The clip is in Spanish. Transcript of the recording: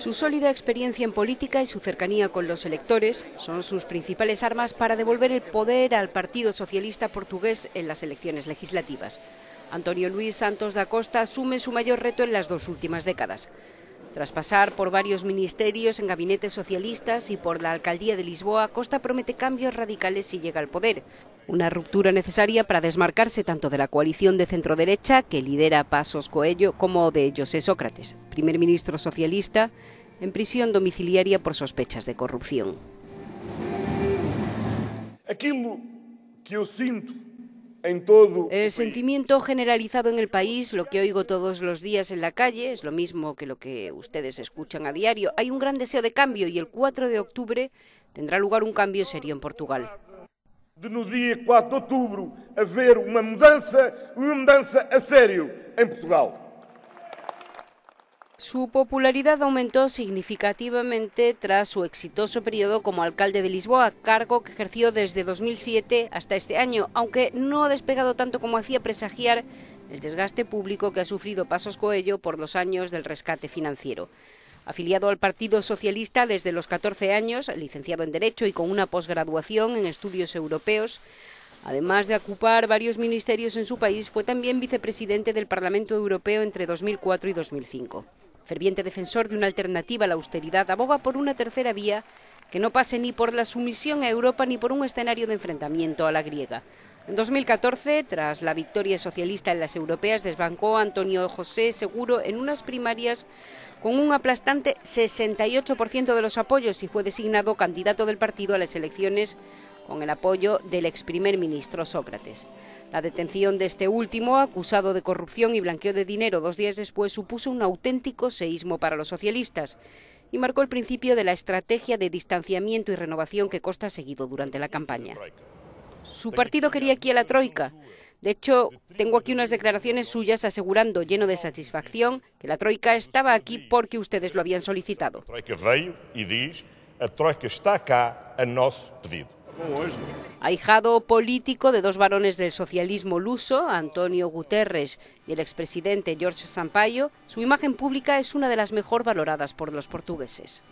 Su sólida experiencia en política y su cercanía con los electores son sus principales armas para devolver el poder al Partido Socialista Portugués en las elecciones legislativas. Antonio Luis Santos da Costa asume su mayor reto en las dos últimas décadas. Tras pasar por varios ministerios en gabinetes socialistas y por la alcaldía de Lisboa, Costa promete cambios radicales si llega al poder. Una ruptura necesaria para desmarcarse tanto de la coalición de centroderecha que lidera Pasos Coello como de José Sócrates, primer ministro socialista, en prisión domiciliaria por sospechas de corrupción. El sentimiento generalizado en el país, lo que oigo todos los días en la calle, es lo mismo que lo que ustedes escuchan a diario. Hay un gran deseo de cambio y el 4 de octubre tendrá lugar un cambio serio en Portugal. 4 de una mudanza, a serio en em Portugal. Su popularidad aumentó significativamente tras su exitoso periodo como alcalde de Lisboa, cargo que ejerció desde 2007 hasta este año, aunque no ha despegado tanto como hacía presagiar el desgaste público que ha sufrido Pasos Coello por los años del rescate financiero. Afiliado al Partido Socialista desde los 14 años, licenciado en Derecho y con una posgraduación en estudios europeos, Además de ocupar varios ministerios en su país, fue también vicepresidente del Parlamento Europeo entre 2004 y 2005. Ferviente defensor de una alternativa a la austeridad, aboga por una tercera vía que no pase ni por la sumisión a Europa ni por un escenario de enfrentamiento a la griega. En 2014, tras la victoria socialista en las europeas, desbancó Antonio José Seguro en unas primarias con un aplastante 68% de los apoyos y fue designado candidato del partido a las elecciones con el apoyo del ex primer ministro Sócrates. La detención de este último, acusado de corrupción y blanqueo de dinero dos días después, supuso un auténtico seísmo para los socialistas y marcó el principio de la estrategia de distanciamiento y renovación que Costa ha seguido durante la campaña. Su partido quería aquí a la Troika. De hecho, tengo aquí unas declaraciones suyas asegurando, lleno de satisfacción, que la Troika estaba aquí porque ustedes lo habían solicitado. y dice, la Troika está acá a nuestro pedido. Ahijado político de dos varones del socialismo luso, Antonio Guterres y el expresidente George Sampaio, su imagen pública es una de las mejor valoradas por los portugueses.